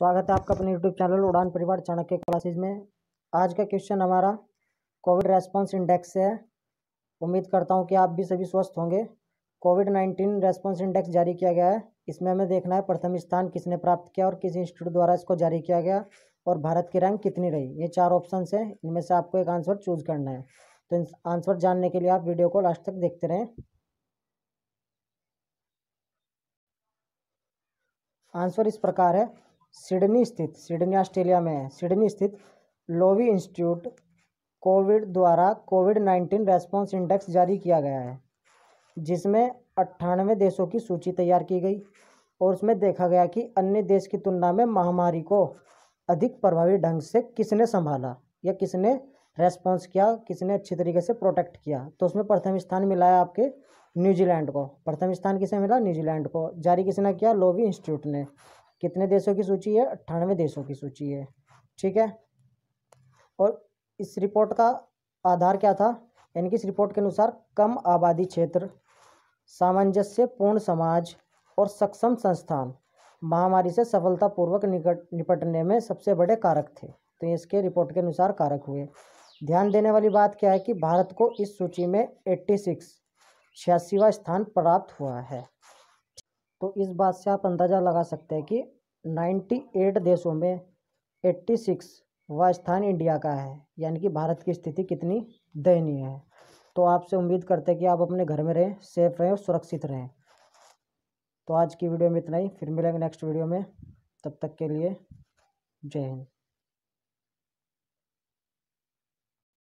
स्वागत है आपका अपने यूट्यूब चैनल उड़ान परिवार चाणक्य क्लासेज में आज का क्वेश्चन हमारा कोविड रेस्पॉन्स इंडेक्स से है उम्मीद करता हूँ कि आप भी सभी स्वस्थ होंगे कोविड नाइन्टीन रेस्पॉन्स इंडेक्स जारी किया गया है इसमें हमें देखना है प्रथम स्थान किसने प्राप्त किया और किस इंस्टीट्यूट द्वारा इसको जारी किया गया और भारत की रैंक कितनी रही ये चार ऑप्शन है इनमें से आपको एक आंसर चूज करना है तो आंसर जानने के लिए आप वीडियो को लास्ट तक देखते रहें आंसर इस प्रकार है सिडनी स्थित सिडनी ऑस्ट्रेलिया में है सिडनी स्थित लोवी इंस्टीट्यूट कोविड द्वारा कोविड नाइन्टीन रेस्पॉन्स इंडेक्स जारी किया गया है जिसमें अट्ठानवे देशों की सूची तैयार की गई और उसमें देखा गया कि अन्य देश की तुलना में महामारी को अधिक प्रभावी ढंग से किसने संभाला या किसने रेस्पॉन्स किया किसने अच्छी तरीके से प्रोटेक्ट किया तो उसमें प्रथम स्थान मिला है आपके न्यूजीलैंड को प्रथम स्थान किसे मिला न्यूजीलैंड को जारी किसने किया लोवी इंस्टीट्यूट ने कितने देशों की सूची है अट्ठानवे देशों की सूची है ठीक है और इस रिपोर्ट का आधार क्या था यानी कि इस रिपोर्ट के अनुसार कम आबादी क्षेत्र सामंजस्यपूर्ण समाज और सक्षम संस्थान महामारी से सफलतापूर्वक निकट निपटने में सबसे बड़े कारक थे तो इसके रिपोर्ट के अनुसार कारक हुए ध्यान देने वाली बात क्या है कि भारत को इस सूची में एट्टी सिक्स छियासीवा स्थान प्राप्त हुआ है तो इस बात से आप अंदाज़ा लगा सकते हैं कि 98 देशों में 86 वह स्थान इंडिया का है यानी कि भारत की स्थिति कितनी दयनीय है तो आपसे उम्मीद करते हैं कि आप अपने घर में रहें सेफ रहें और सुरक्षित रहें तो आज की वीडियो में इतना ही फिर मिलेंगे नेक्स्ट वीडियो में तब तक के लिए जय हिंद